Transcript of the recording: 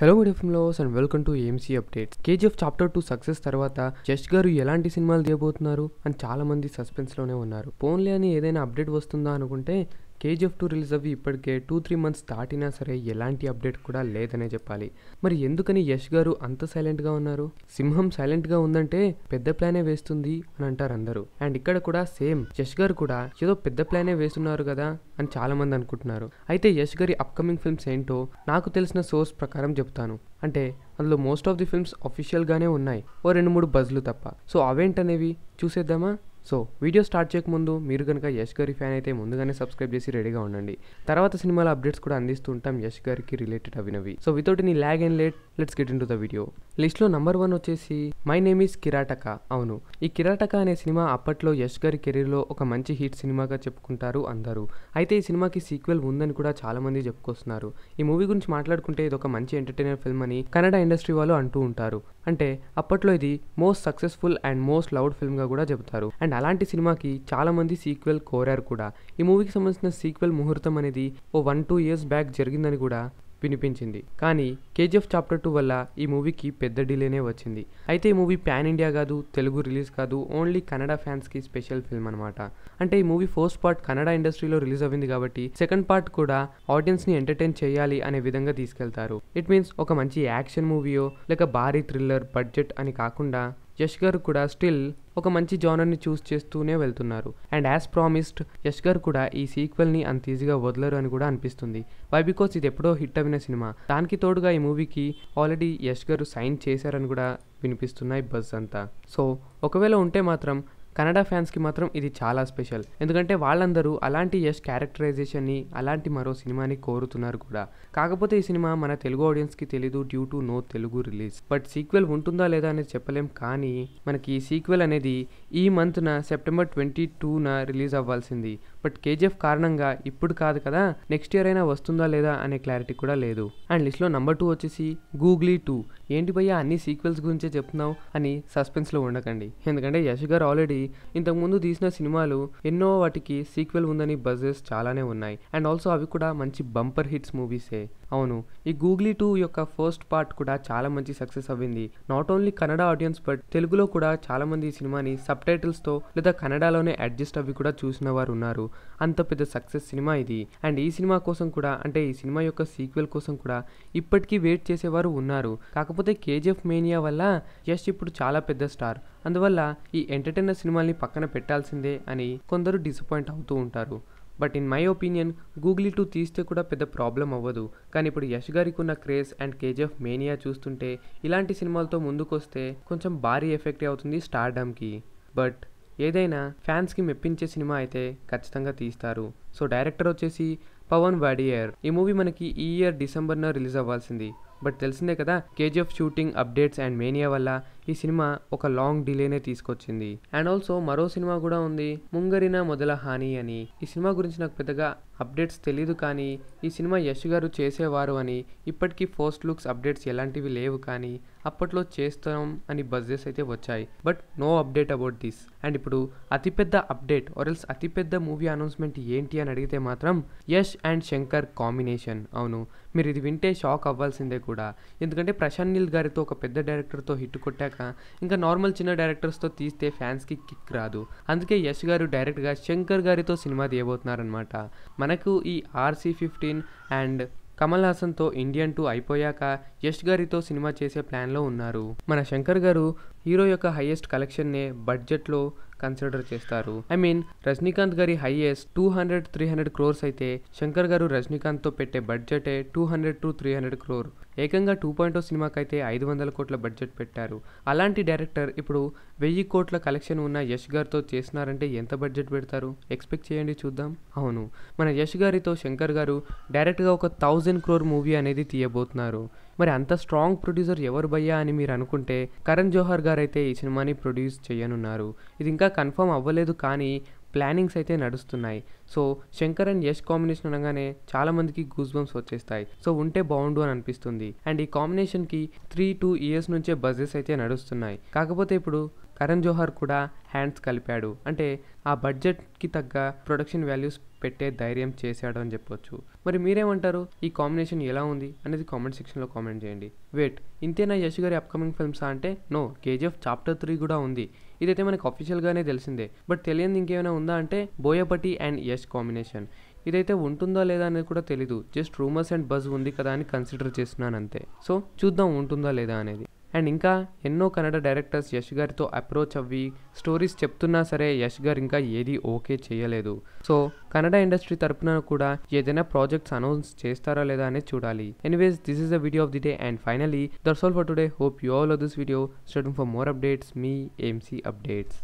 hello good ఫిల్మ్లోస్ and welcome to AMC updates KGF chapter two success తర్వాత just గారు ఎలాంటి సినిమాలు తీయబోతున్నారు అని చాలా మంది సస్పెన్స్లోనే ఉన్నారు ఫోన్లే అని ఏదైనా అప్డేట్ వస్తుందా అనుకుంటే కేజీఎఫ్ టూ రిలీజ్ అవి ఇప్పటికే టూ త్రీ మంత్స్ దాటినా సరే ఎలాంటి అప్డేట్ కూడా లేదనే చెప్పాలి మరి ఎందుకని యష్ గారు అంత సైలెంట్గా ఉన్నారు సింహం సైలెంట్గా ఉందంటే పెద్ద ప్లానే వేస్తుంది అని అంటారు అందరూ అండ్ ఇక్కడ కూడా సేమ్ యష్ గారు కూడా ఏదో పెద్ద ప్లానే వేస్తున్నారు కదా అని చాలా మంది అనుకుంటున్నారు అయితే యష్ గారి అప్కమింగ్ ఫిల్మ్స్ ఏంటో నాకు తెలిసిన సోర్స్ ప్రకారం చెప్తాను అంటే అందులో మోస్ట్ ఆఫ్ ది ఫిల్మ్స్ అఫీషియల్గానే ఉన్నాయి ఓ రెండు మూడు బజ్లు తప్ప సో అవేంటనేవి చూసేద్దామా సో వీడియో స్టార్ట్ చేయకముందు మీరు కనుక యష్ గారి ఫ్యాన్ అయితే ముందుగానే సబ్స్క్రైబ్ చేసి రెడీగా ఉండండి తర్వాత సినిమాల అప్డేట్స్ కూడా అందిస్తూ ఉంటాం యష్ గారికి రిలేటెడ్ అవినవి so without any lag and late let's get into the video లిస్ట్లో నంబర్ వన్ వచ్చేసి మై నేమ్ ఈస్ కిరాటక అవును ఈ కిరాటక అనే సినిమా అప్పట్లో యష్ గారి కెరీర్లో ఒక మంచి హిట్ సినిమాగా చెప్పుకుంటారు అందరూ అయితే ఈ సినిమాకి సీక్వెల్ ఉందని కూడా చాలామంది చెప్పుకొస్తున్నారు ఈ మూవీ గురించి మాట్లాడుకుంటే ఇది ఒక మంచి ఎంటర్టైనర్ ఫిల్మ్ అని కన్నడ ఇండస్ట్రీ వాళ్ళు అంటూ ఉంటారు అంటే అప్పట్లో ఇది most successful and most loud ఫిల్మ్గా కూడా చెబుతారు అండ్ అలాంటి సినిమాకి చాలామంది సీక్వెల్ కోరారు కూడా ఈ మూవీకి సంబంధించిన సీక్వెల్ ముహూర్తం అనేది ఓ వన్ టూ ఇయర్స్ బ్యాక్ జరిగిందని కూడా వినిపించింది కానీ కేజీఎఫ్ చాప్టర్ టూ వల్ల ఈ మూవీకి పెద్ద డిలేనే వచ్చింది అయితే ఈ మూవీ ప్యాన్ ఇండియా కాదు తెలుగు రిలీజ్ కాదు ఓన్లీ కన్నడ ఫ్యాన్స్కి స్పెషల్ ఫిల్మ్ అనమాట అంటే ఈ మూవీ ఫస్ట్ పార్ట్ కన్నడ ఇండస్ట్రీలో రిలీజ్ అయింది కాబట్టి సెకండ్ పార్ట్ కూడా ఆడియన్స్ని ఎంటర్టైన్ చేయాలి అనే విధంగా తీసుకెళ్తారు ఇట్ మీన్స్ ఒక మంచి యాక్షన్ మూవీయో లేక భారీ థ్రిల్లర్ బడ్జెట్ అని కాకుండా యష్ గారు కూడా స్టిల్ ఒక మంచి జానర్ని చూస్ చేస్తూనే వెళ్తున్నారు అండ్ యాజ్ ప్రామిస్డ్ యష్ గారు కూడా ఈ సీక్వెల్ని అంత ఈజీగా వదలరు అని కూడా అనిపిస్తుంది వై బికాస్ ఇది ఎప్పుడో హిట్ అయిన సినిమా దానికి తోడుగా ఈ మూవీకి ఆల్రెడీ యష్ గారు సైన్ చేశారని కూడా వినిపిస్తున్నాయి బజ్ అంతా సో ఒకవేళ ఉంటే మాత్రం కన్నడ ఫ్యాన్స్కి మాత్రం ఇది చాలా స్పెషల్ ఎందుకంటే వాళ్ళందరూ అలాంటి యష్ క్యారెక్టరైజేషన్ని అలాంటి మరో సినిమాని కోరుతున్నారు కూడా కాకపోతే ఈ సినిమా మన తెలుగు ఆడియన్స్కి తెలీదు due to no Telugu release but sequel ఉంటుందా లేదా అనేది చెప్పలేం కానీ మనకి ఈ సీక్వెల్ అనేది ఈ మంత్న సెప్టెంబర్ ట్వంటీ టూన రిలీజ్ అవ్వాల్సింది బట్ కేజీఎఫ్ కారణంగా ఇప్పుడు కాదు కదా నెక్స్ట్ ఇయర్ అయినా వస్తుందా లేదా అనే క్లారిటీ కూడా లేదు అండ్ లిస్ట్లో నంబర్ టూ వచ్చేసి గూగ్లీ టూ ఏంటి భయ్యా అన్ని సీక్వెల్స్ గురించే చెప్తున్నావు అని సస్పెన్స్లో ఉండకండి ఎందుకంటే యశ్ గారు ఆల్రెడీ ఇంతకుముందు తీసిన సినిమాలు ఎన్నో వాటికి సీక్వెల్ ఉందని బజెస్ చాలానే ఉన్నాయి అండ్ ఆల్సో అవి కూడా మంచి బంపర్ హిట్స్ మూవీసే అవును ఈ గూగ్లీ టూ యొక్క ఫస్ట్ పార్ట్ కూడా చాలా మంచి సక్సెస్ అవ్వింది not only Kannada audience but తెలుగులో కూడా చాలామంది ఈ సినిమాని సబ్ టైటిల్స్తో లేదా కన్నడలోనే అడ్జస్ట్ అవి కూడా చూసిన వారు ఉన్నారు అంత పెద్ద సక్సెస్ సినిమా ఇది అండ్ ఈ సినిమా కోసం కూడా అంటే ఈ సినిమా యొక్క సీక్వెల్ కోసం కూడా ఇప్పటికీ వెయిట్ చేసేవారు ఉన్నారు కాకపోతే కాకపోతే కేజీఎఫ్ మేనియా వల్ల యష్ ఇప్పుడు చాలా పెద్ద స్టార్ అందువల్ల ఈ ఎంటర్టైనర్ సినిమాల్ని పక్కన పెట్టాల్సిందే అని కొందరు డిసప్పాయింట్ అవుతూ ఉంటారు but in my opinion Googly two తీస్తే కూడా పెద్ద ప్రాబ్లం అవ్వదు కానీ ఇప్పుడు యష్ గారికి ఉన్న క్రేజ్ అండ్ కేజీఎఫ్ మేనియా చూస్తుంటే ఇలాంటి సినిమాలతో ముందుకొస్తే కొంచెం భారీ ఎఫెక్ట్ అవుతుంది స్టార్డమ్కి బట్ ఏదైనా ఫ్యాన్స్కి మెప్పించే సినిమా అయితే ఖచ్చితంగా తీస్తారు సో డైరెక్టర్ వచ్చేసి పవన్ వాడియర్ ఈ మూవీ మనకి ఈ ఇయర్ డిసెంబర్న రిలీజ్ అవ్వాల్సింది ಬಟ್ ತಿಳಿಸಿದೆ కదా KGF shooting updates and mania వల్ల ఈ సినిమా ఒక లాంగ్ డిలేనే తీసుకొచ్చింది అండ్ ఆల్సో మరో సినిమా కూడా ఉంది ముంగరిన మొదల హాని అని ఈ సినిమా గురించి నాకు పెద్దగా అప్డేట్స్ తెలీదు కానీ ఈ సినిమా యష్ గారు చేసేవారు అని ఇప్పటికీ ఫస్ట్ లుక్స్ అప్డేట్స్ ఎలాంటివి లేవు కానీ అప్పట్లో చేస్తాం అని బజ్జెస్ అయితే వచ్చాయి but no update about this and ఇప్పుడు అతిపెద్ద అప్డేట్ ఎల్స్ అతిపెద్ద మూవీ అనౌన్స్మెంట్ ఏంటి అని అడిగితే మాత్రం యష్ అండ్ శంకర్ కాంబినేషన్ అవును మీరు ఇది వింటే షాక్ అవ్వాల్సిందే కూడా ఎందుకంటే ప్రశాంత్ నీల్ గారితో ఒక పెద్ద డైరెక్టర్తో హిట్ కొట్టాక వచ్చాక ఇంకా నార్మల్ చిన్న డైరెక్టర్స్తో తీస్తే ఫ్యాన్స్కి కిక్ రాదు అందుకే యష్ గారు డైరెక్ట్గా శంకర్ గారితో సినిమా తీయబోతున్నారనమాట మనకు ఈ ఆర్సీ ఫిఫ్టీన్ అండ్ కమల్ హాసన్తో ఇండియన్ టూ అయిపోయాక యష్ గారితో సినిమా చేసే ప్లాన్లో ఉన్నారు మన శంకర్ గారు హీరో యొక్క హైయెస్ట్ కలెక్షన్నే బడ్జెట్లో కన్సిడర్ చేస్తారు ఐ మీన్ రజనీకాంత్ గారి highest two hundred three hundred crores అయితే శంకర్ గారు రజనీకాంత్తో పెట్టే బడ్జెటే two hundred to three hundred crore ఏకంగా టూ పాయింట్ సినిమాకి అయితే ఐదు వందల కోట్ల బడ్జెట్ పెట్టారు అలాంటి డైరెక్టర్ ఇప్పుడు వెయ్యి కోట్ల కలెక్షన్ ఉన్న యష్ గారితో చేసినారంటే ఎంత బడ్జెట్ పెడతారు ఎక్స్పెక్ట్ చేయండి చూద్దాం అవును మన యష్ గారితో శంకర్ గారు డైరెక్ట్గా ఒక థౌజండ్ క్రోర్ మూవీ అనేది తీయబోతున్నారు మరి అంత స్ట్రాంగ్ ప్రొడ్యూసర్ ఎవరు భయ్యా అని మీరు అనుకుంటే కరణ్ జోహర్ గారు అయితే ఈ సినిమాని ప్రొడ్యూస్ చేయనున్నారు ఇది ఇంకా కన్ఫర్మ్ అవ్వలేదు కానీ ప్లానింగ్స్ అయితే నడుస్తున్నాయి so Shankar and Yash combination అనగానే చాలామందికి గూస్ బంప్స్ వచ్చేస్తాయి సో ఉంటే బాగుండు అని అనిపిస్తుంది అండ్ ఈ కాంబినేషన్కి త్రీ టూ ఇయర్స్ నుంచే బజెస్ అయితే నడుస్తున్నాయి కాకపోతే ఇప్పుడు కరణ్ జోహర్ కూడా హ్యాండ్స్ కలిపాడు అంటే ఆ బడ్జెట్కి తగ్గ ప్రొడక్షన్ వాల్యూస్ పెట్టే ధైర్యం చేశాడు అని చెప్పొచ్చు మరి మీరేమంటారు ఈ కాంబినేషన్ ఎలా ఉంది అనేది కామెంట్ సెక్షన్లో కామెంట్ చేయండి వెయిట్ ఇంతేనా యశ్ గారి అప్కమింగ్ ఫిల్మ్సా అంటే నో కేజీఎఫ్ చాప్టర్ త్రీ కూడా ఉంది ఇదైతే మనకు అఫీషియల్గానే తెలిసిందే బట్ తెలియని ఇంకేమైనా ఉందా అంటే బోయపటి అండ్ యష్ కాంబినేషన్ ఇదైతే ఉంటుందా లేదా అనేది కూడా తెలీదు జస్ట్ రూమర్స్ అండ్ బజ్ ఉంది కదా అని కన్సిడర్ చేస్తున్నాను అంతే సో చూద్దాం ఉంటుందా లేదా అనేది అండ్ ఇంకా ఎన్నో కన్నడ డైరెక్టర్స్ యష్ గారితో అప్రోచ్ అవ్వి స్టోరీస్ చెప్తున్నా సరే యష్ గారు ఇంకా ఏది ఓకే చేయలేదు సో కన్నడ ఇండస్ట్రీ తరపున కూడా ఏదైనా ప్రాజెక్ట్స్ అనౌన్స్ చేస్తారా లేదా అనేది చూడాలి anyways this is the video of the day and finally that's all for today hope you all this video starting for more updates మీ ఎంసీ అప్డేట్స్